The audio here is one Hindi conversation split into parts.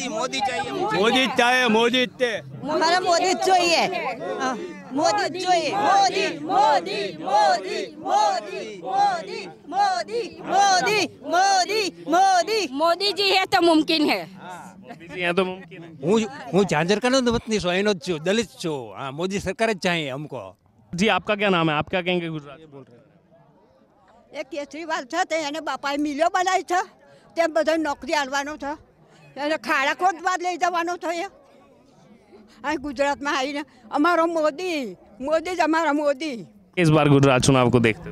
व्यक्ति हाँ। मोदी चाहिए मोदी चाहे मोदी हमारा मोदी चाहिए मोदी चाहिए मोदी मोदी मोदी मोदी मोदी मोदी मोदी मोदी मोदी जी है तो मुमकिन है तो दलित छो हाँ, मोदी सरकार चाहिए हमको जी आपका क्या नाम है आप क्या कहेंगे गुजरात बोल रहे एक केजरीवाल था तो बापाए मिलियो बनाए तो नौकरी आलवा था એને ખાડા બાદ લઈ જવાનો થયો અહીં ગુજરાतમાં આવીને અમારો મોદી મોદી જ हमारा मोदी इस बार गुजरात चुनाव को देखते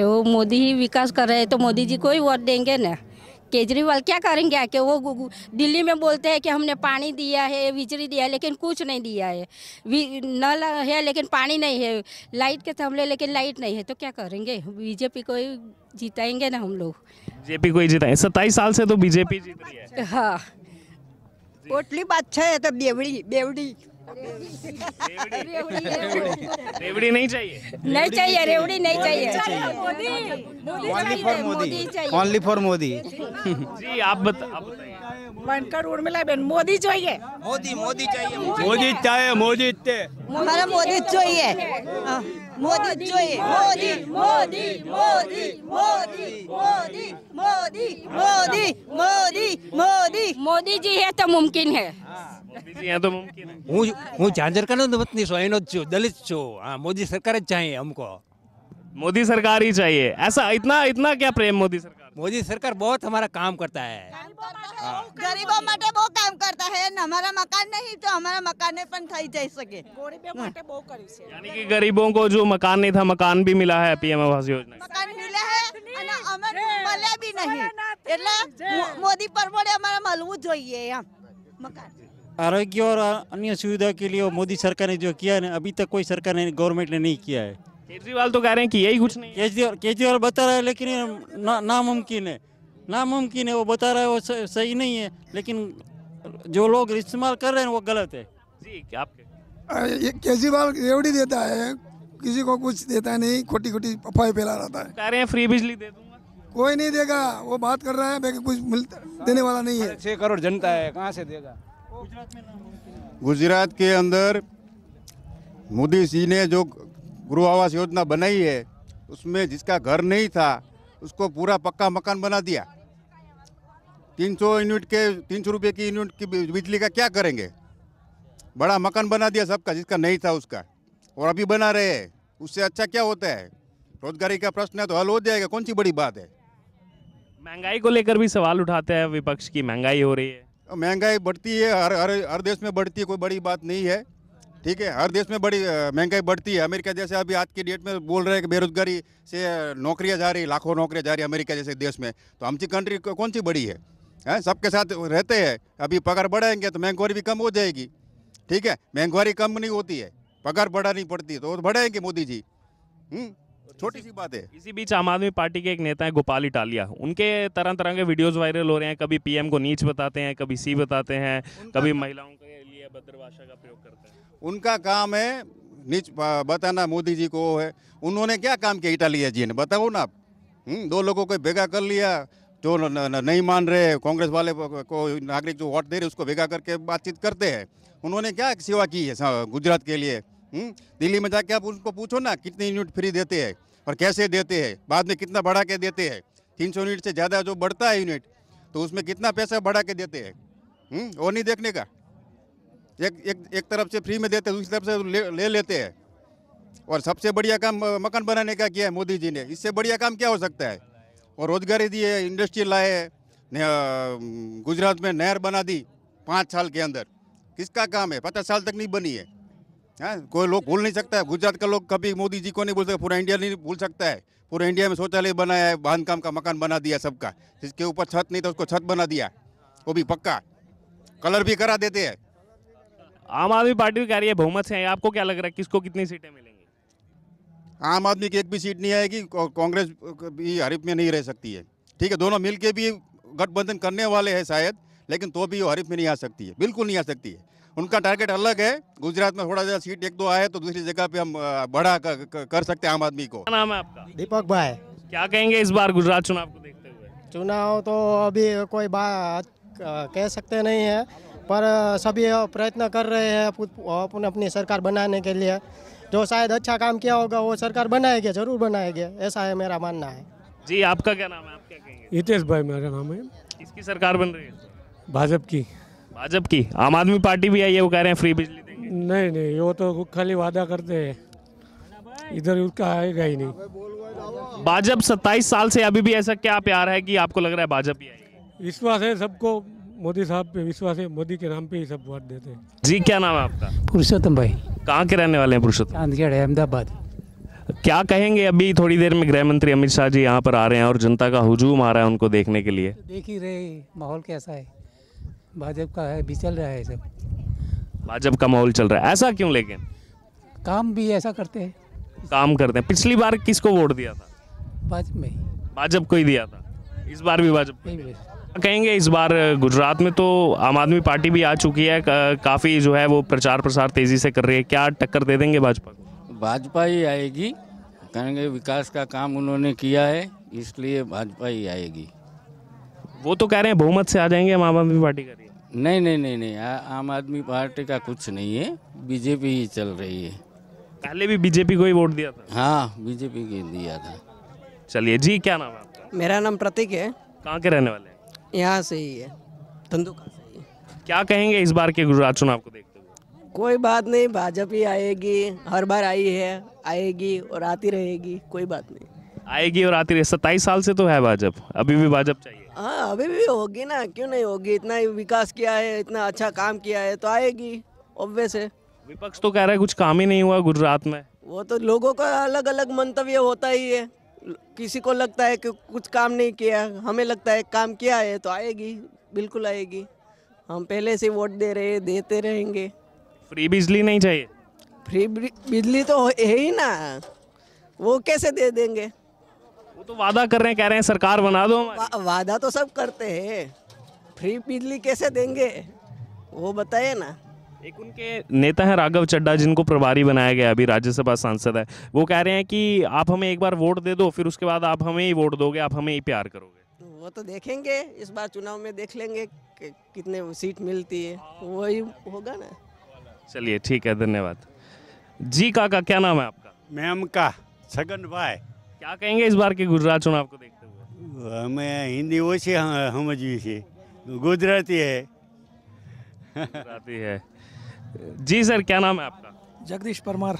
हो वो मोदी ही विकास कर रहे हैं तो मोदी जी को ही वोट देंगे ना केजरीवाल क्या करेंगे आके वो दिल्ली में बोलते हैं कि हमने पानी दिया है बिजली दिया है लेकिन कुछ नहीं दिया है नल है लेकिन पानी नहीं है लाइट के थमले लेकिन लाइट नहीं है तो क्या करेंगे बीजेपी को ही जिताएंगे ना हम लोग बीजेपी को ही जिताएंगे सत्ताईस साल से तो बीजेपी जीत रही है हाँ बात बादशाह है तो बेवड़ी बेवड़ी रेवड़ी नहीं चाहिए नहीं चाहिए रेवड़ी नहीं चाहिए मोदी ओनली फॉर मोदी जी आप बनकर उर्मिला बेन मोदी चाहिए मोदी मोदी चाहिए मोदी चाहिए मोदी हमारा मोदी चाहिए हाँ, मोदी चाहिए मोदी मोदी मोदी मोदी मोदी मोदी मोदी मोदी मोदी मोदी जी है तो मुमकिन है બીજી આ તો મુમકિન હું હું ઝાંઝરકાનો જ વતની છું એનો જ છું દલિત છું हाँ मोदी सरकार જ चाहिए हमको मोदी सरकार ही चाहिए ऐसा इतना इतना क्या प्रेम मोदी सरकार मोदी सरकार बहुत हमारा काम करता है ગરીબો માટે બહુ કામ કરતા હે ને અમારા મકાન નહીં તો અમારા મકાને પણ થઈ જઈ શકે ગરીબો માટે બહુ કર્યું છે यानी कि गरीबों को जो मकान नहीं था मकान भी मिला है पीएम आवास योजना से। મકાન મળે હે અને અમે મળે બી નહીં એટલે મો- મોદી પરમોડે અમારે મળવું જોઈએ એમ મકાન आरोग्य और अन्य सुविधा के लिए मोदी सरकार ने जो किया है ना अभी तक कोई सरकार ने गवर्नमेंट ने नहीं किया है केजरीवाल तो कह रहे हैं कि यही कुछ नहीं केजरीवाल केजरीवाल बता रहा है लेकिन ना, नामुमकिन है नामुमकिन है वो बता रहा है वो सही नहीं है लेकिन जो लोग इस्तेमाल कर रहे हैं वो गलत है जी केजरीवाल रेवड़ी देता है किसी को कुछ देता नहीं खोटी खोटी अफवाह फैला रहता है कह रहे हैं फ्री बिजली दे दूंगा कोई नहीं देगा वो बात कर रहा है कुछ देने वाला नहीं है छह करोड़ जनता है कहाँ से देगा गुजरात के अंदर मोदी जी ने जो गृह आवास योजना बनाई है उसमें जिसका घर नहीं था उसको पूरा पक्का मकान बना दिया 300 यूनिट के 300 रुपये की यूनिट की बिजली का क्या करेंगे बड़ा मकान बना दिया सबका जिसका नहीं था उसका और अभी बना रहे हैं उससे अच्छा क्या होता है रोजगारी का प्रश्न है तो हल हो जाएगा कौन सी बड़ी बात है महंगाई को लेकर भी सवाल उठाते हैं विपक्ष की महंगाई हो रही है महंगाई बढ़ती है हर हर हर देश में बढ़ती है कोई बड़ी बात नहीं है ठीक है हर देश में बड़ी महंगाई बढ़ती है अमेरिका जैसे अभी आज की डेट में बोल रहे हैं कि बेरोजगारी से नौकरियां जा रही लाखों नौकरियां जा रही अमेरिका जैसे देश में तो हम सी कंट्री कौन सी बड़ी है हैं सबके साथ रहते हैं अभी पगार बढ़ाएंगे तो महंगाई भी कम हो जाएगी ठीक है महंगाई कम नहीं होती है पगार बढ़ानी पड़ती है तो बढ़ाएंगे मोदी जी हुँ? हम्म। छोटी सी बात है इसी बीच आम आदमी पार्टी के एक नेता है गोपाल इटालिया उनके तरह तरह के वीडियोस वायरल हो रहे हैं कभी पीएम को नीच बताते हैं कभी सी बताते हैं कभी महिलाओं के लिए भद्रभाषा का प्रयोग करते हैं उनका काम है नीच बताना मोदी जी को है उन्होंने क्या काम किया इटालिया जी ने बताओ ना आप हम्म, दो लोगों को भेगा कर लिया जो नहीं मान रहे कांग्रेस वाले को नागरिक जो वोट दे रहे उसको भेगा करके बातचीत करते हैं उन्होंने क्या सेवा की है गुजरात के लिए हम्म, दिल्ली में जाके आप उनको पूछो ना कितनी यूनिट फ्री देते हैं और कैसे देते हैं बाद में कितना बढ़ा के देते हैं तीन सौ यूनिट से ज़्यादा जो बढ़ता है यूनिट तो उसमें कितना पैसा बढ़ा के देते हैं वो हम्म, नहीं देखने का एक एक एक तरफ से फ्री में देते हैं दूसरी तरफ से ले, ले लेते हैं और सबसे बढ़िया काम मकान बनाने का किया है मोदी जी ने इससे बढ़िया काम क्या हो सकता है और रोजगारी दी है इंडस्ट्री लाए है गुजरात में नहर बना दी पाँच साल के अंदर किसका काम है पचास साल तक नहीं बनी है है हाँ, कोई लोग भूल नहीं सकता है गुजरात का लोग कभी मोदी जी को नहीं भूल सकता पूरा इंडिया नहीं भूल सकता है पूरे इंडिया में शौचालय बनाया है बांध काम का मकान बना दिया सबका जिसके ऊपर छत नहीं था उसको छत बना दिया वो भी पक्का कलर भी करा देते हैं आम आदमी पार्टी भी कह रही है बहुमत से है आपको क्या लग रहा है किसको कितनी सीटें मिलेंगी आम आदमी की एक भी सीट नहीं आएगी कांग्रेस भी हरीफ में नहीं रह सकती है ठीक है दोनों मिल के भी गठबंधन करने वाले हैं शायद लेकिन तो भी वो हरीफ में नहीं आ सकती है बिल्कुल नहीं आ सकती है उनका टारगेट अलग है गुजरात में थोड़ा सा सीट एक दो आए तो दूसरी जगह पे हम बड़ा कर, कर सकते हैं आम आदमी को क्या नाम है आपका दीपक भाई क्या कहेंगे इस बार गुजरात चुनाव को देखते हुए चुनाव तो अभी कोई बात कह सकते नहीं है पर सभी प्रयत्न कर रहे हैं अपने अपनी सरकार बनाने के लिए जो शायद अच्छा काम किया होगा वो सरकार बनाएगी जरूर बनाएगी ऐसा है मेरा मानना है जी आपका क्या नाम है आप क्या कहेंगे हितेश भाई मेरा नाम है इसकी सरकार बन रही है भाजपा की भाजपा की आम आदमी पार्टी भी आई है वो कह रहे हैं फ्री बिजली देंगे नहीं नहीं वो तो खाली वादा करते हैं इधर उसका आएगा ही नहीं भाजपा सत्ताईस साल से अभी भी ऐसा क्या प्यार है कि आपको लग रहा है भाजपा ही विश्वास है सबको मोदी साहब पे विश्वास है मोदी के नाम पे ही सब वोट देते हैं जी क्या नाम है आपका पुरुषोत्तम भाई कहाँ के रहने वाले हैं पुरुषोत्तम चांदगढ़ अहमदाबाद क्या कहेंगे अभी थोड़ी देर में गृह मंत्री अमित शाह जी यहाँ पर आ रहे हैं और जनता का हुजूम आ रहा है उनको देखने के लिए तो देख ही रहे माहौल कैसा है भाजपा का है भी चल रहा है सब भाजपा का माहौल चल रहा है ऐसा क्यों लेकिन काम भी ऐसा करते हैं काम करते हैं पिछली बार किसको वोट दिया था भाजपा में भाजपा को ही दिया था इस बार भी भाजपा कहेंगे इस बार गुजरात में तो आम आदमी पार्टी भी आ चुकी है काफ़ी जो है वो प्रचार प्रसार तेज़ी से कर रही है क्या टक्कर दे देंगे भाजपा को भाजपा ही आएगी कहेंगे विकास का काम उन्होंने किया है इसलिए भाजपा ही आएगी वो तो कह रहे हैं बहुमत से आ जाएंगे हम आम आदमी पार्टी का नहीं नहीं नहीं नहीं आ, आम आदमी पार्टी का कुछ नहीं है बीजेपी ही चल रही है पहले भी बीजेपी को ही वोट दिया था हाँ बीजेपी को दिया था चलिए जी क्या नाम है आपका मेरा नाम प्रतीक है कहाँ के रहने वाले हैं यहाँ से ही है धंधुका से ही क्या कहेंगे इस बार के गुजरात चुनाव को देखते हुए कोई बात नहीं भाजपा ही आएगी हर बार आई है आएगी और आती रहेगी कोई बात नहीं आएगी और आती रहे सत्ताईस साल से तो है भाजपा अभी भी भाजपा चाहिए हाँ अभी भी होगी ना क्यों नहीं होगी इतना विकास किया है इतना अच्छा काम किया है तो आएगी ऑब्वियस है विपक्ष तो कह रहा है कुछ काम ही नहीं हुआ गुजरात में वो तो लोगों का अलग अलग मंतव्य होता ही है किसी को लगता है कि कुछ काम नहीं किया हमें लगता है काम किया है तो आएगी बिल्कुल आएगी हम पहले से वोट दे रहे देते रहेंगे फ्री बिजली नहीं चाहिए फ्री बिजली तो है ही ना वो कैसे दे देंगे वो तो वादा कर रहे हैं कह रहे हैं सरकार बना दो वा, वादा तो सब करते हैं फ्री बिजली कैसे देंगे वो बताए ना एक उनके नेता हैं राघव चड्डा जिनको प्रभारी बनाया गया अभी राज्यसभा सांसद है वो कह रहे हैं कि आप हमें एक बार वोट दे दो फिर उसके बाद आप हमें ही वोट दोगे आप हमें ही प्यार करोगे वो तो देखेंगे इस बार चुनाव में देख लेंगे कि कितने सीट मिलती है वही होगा ना चलिए ठीक है धन्यवाद जी काका क्या नाम है आपका मैम का छगन भाई क्या कहेंगे इस बार के गुजरात चुनाव को देखते हुए અમે હિન્દી ઓછી સમજવી છે गुजराती है गुजराती है जी सर क्या नाम है आपका जगदीश परमार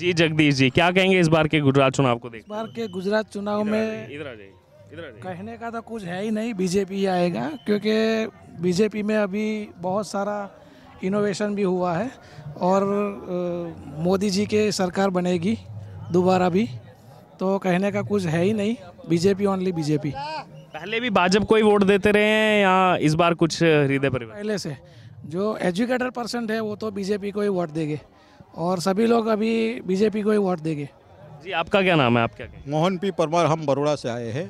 जी जगदीश जी क्या कहेंगे इस बार के गुजरात चुनाव को देखते इस बार के गुजरात चुनाव में इधर आ जाइए कहने का तो कुछ है ही नहीं बीजेपी आएगा क्योंकि बीजेपी में अभी बहुत सारा इनोवेशन भी हुआ है और मोदी जी के सरकार बनेगी दोबारा भी तो कहने का कुछ है ही नहीं बीजेपी ओनली बीजेपी पहले भी भाजपा को ही वोट देते रहे हैं या इस बार कुछ हृदय परिवार पहले से जो एजुकेटेड परसेंट है वो तो बीजेपी को ही वोट देंगे और सभी लोग अभी बीजेपी को ही वोट देंगे जी आपका क्या नाम है आप क्या मोहन पी परमार हम बड़ोड़ा से आए हैं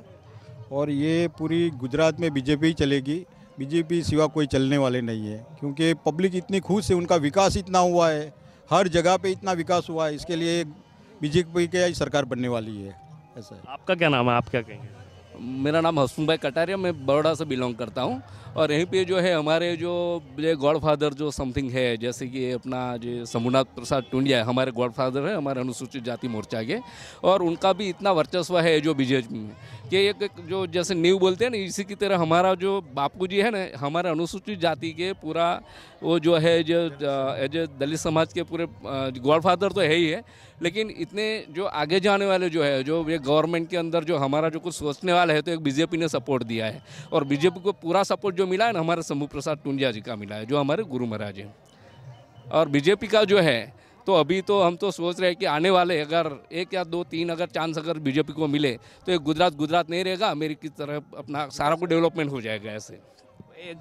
और ये पूरी गुजरात में बीजेपी ही चलेगी बीजेपी सिवा कोई चलने वाले नहीं है क्योंकि पब्लिक इतनी खुश है उनका विकास इतना हुआ है हर जगह पे इतना विकास हुआ है इसके लिए बीजेपी की सरकार बनने वाली है ऐसा है आपका क्या नाम है आप क्या कहेंगे मेरा नाम हसन भाई कटारिया मैं बड़ोड़ा से बिलोंग करता हूँ और यहीं पे जो है हमारे जो गॉड फादर जो समथिंग है जैसे कि अपना जो शंभुनाथ प्रसाद टुंडिया हमारे गॉड फादर है हमारे अनुसूचित जाति मोर्चा के और उनका भी इतना वर्चस्व है जो बीजेपी में कि एक, जो जैसे न्यू बोलते हैं ना इसी की तरह हमारा जो बापू जी है ना हमारे अनुसूचित जाति के पूरा वो जो है जो एज ए दलित समाज के पूरे गॉडफादर तो है ही है लेकिन इतने जो आगे जाने वाले जो है जो ये गवर्नमेंट के अंदर जो हमारा जो कुछ सोचने वाला है तो एक बीजेपी ने सपोर्ट दिया है और बीजेपी को पूरा सपोर्ट जो मिला है ना हमारे शंभू प्रसाद टुंडिया जी का मिला है जो हमारे गुरु महाराज हैं और बीजेपी का जो है तो अभी तो हम तो सोच रहे हैं कि आने वाले अगर एक या दो तीन अगर चांस अगर बीजेपी को मिले तो एक गुजरात गुजरात नहीं रहेगा अमेरिकी की तरफ अपना सारा को डेवलपमेंट हो जाएगा ऐसे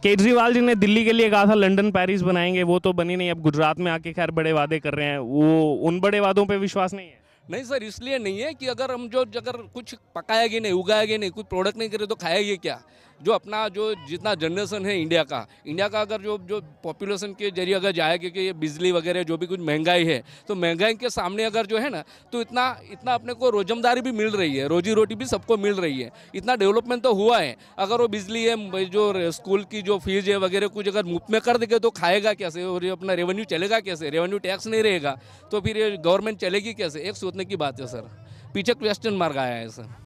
केजरीवाल जी ने दिल्ली के लिए कहा था लंदन पेरिस बनाएंगे वो तो बनी नहीं अब गुजरात में आके खैर बड़े वादे कर रहे हैं वो उन बड़े वादों पर विश्वास नहीं है नहीं सर इसलिए नहीं है कि अगर हम जो अगर कुछ पकाएगी नहीं उगाएगी नहीं कुछ प्रोडक्ट नहीं करे तो खाएगी क्या जो अपना जो जितना जनरेशन है इंडिया का इंडिया का अगर जो जो पॉपुलेशन के जरिए अगर जाए क्योंकि ये बिजली वगैरह जो भी कुछ महंगाई है तो महंगाई के सामने अगर जो है ना तो इतना इतना अपने को रोजमदारी भी मिल रही है रोजी रोटी भी सबको मिल रही है इतना डेवलपमेंट तो हुआ है अगर वो बिजली है जो स्कूल की जो फीस है वगैरह कुछ अगर मुफ्त में कर देंगे तो खाएगा कैसे और अपना रेवेन्यू चलेगा कैसे रेवेन्यू टैक्स नहीं रहेगा तो फिर गवर्नमेंट चलेगी कैसे एक सोचने की बात है सर पीछे क्वेश्चन मार्ग आया है सर